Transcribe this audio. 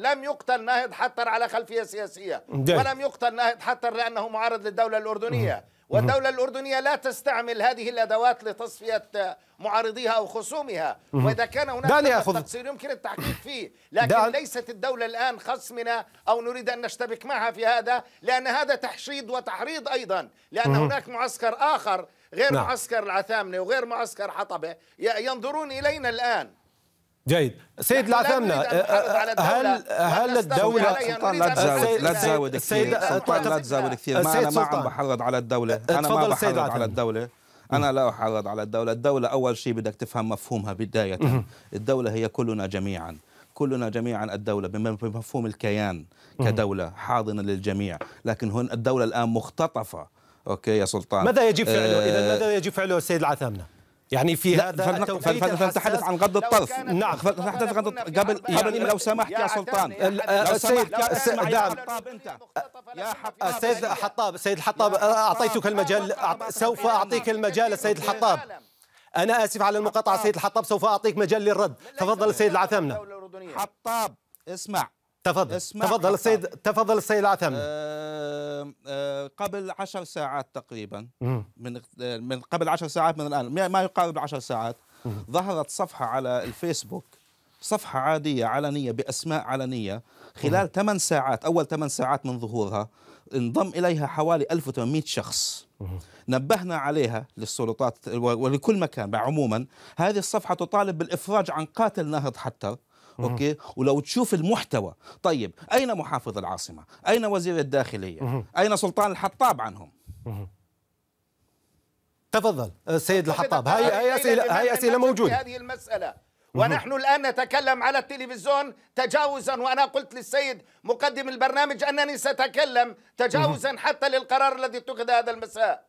لم يقتل ناهض حتر على خلفية سياسية ولم يقتل ناهض حتر لأنه معارض للدولة الأردنية والدولة الأردنية لا تستعمل هذه الأدوات لتصفية معارضيها أو خصومها وإذا كان هناك تقصير يمكن التحقيق فيه لكن ليست الدولة الآن خصمنا أو نريد أن نشتبك معها في هذا لأن هذا تحشيد وتحريض أيضا لأن هناك معسكر آخر غير نعم. معسكر العثامنة وغير معسكر حطبة ينظرون إلينا الآن جيد سيد العثامنة آه، آه، آه، هل هل الدولة لا تزاود لا تزاود كثير سلطان لا تزاود كثير ما أنا ما عم بحرض على الدولة أنا ما بحرض على الدولة أنا لا أحرض على الدولة الدولة أول شيء بدك تفهم مفهومها بداية الدولة هي كلنا جميعا كلنا جميعا الدولة بمفهوم الكيان كدولة حاضنة للجميع لكن هون الدولة الآن مختطفة أوكي يا سلطان ماذا يجب فعله إذا ماذا يجب فعله السيد العثامنة يعني في هذا فلنتحدث عن غض الطرف نعم فلنتحدث عن قبل قبل لو سمحت يا سلطان لو سمحت يا حطاب انت يا السيد حطاب السيد الحطاب اعطيتك المجال سوف اعطيك المجال السيد الحطاب انا اسف على المقاطعه السيد الحطاب سوف اعطيك مجال للرد تفضل السيد العثامنه حطاب اسمع تفضل تفضل السيد تفضل السيد العثم أه أه قبل عشر ساعات تقريبا من من قبل عشر ساعات من الان ما يقارب عشر ساعات ظهرت صفحه على الفيسبوك صفحه عاديه علنيه باسماء علنيه خلال ثمان ساعات اول ثمان ساعات من ظهورها انضم اليها حوالي 1800 شخص نبهنا عليها للسلطات ولكل مكان عموما هذه الصفحه تطالب بالافراج عن قاتل ناهض حتى اوكي ولو تشوف المحتوى طيب اين محافظ العاصمه اين وزير الداخليه اين سلطان الحطاب عنهم تفضل السيد أه، الحطاب هاي هاي اسئله هاي اسئله موجوده هذه المساله ونحن الآن نتكلم على التلفزيون تجاوزا وأنا قلت للسيد مقدم البرنامج أنني سأتكلم تجاوزا حتى للقرار الذي اتخذ هذا المساء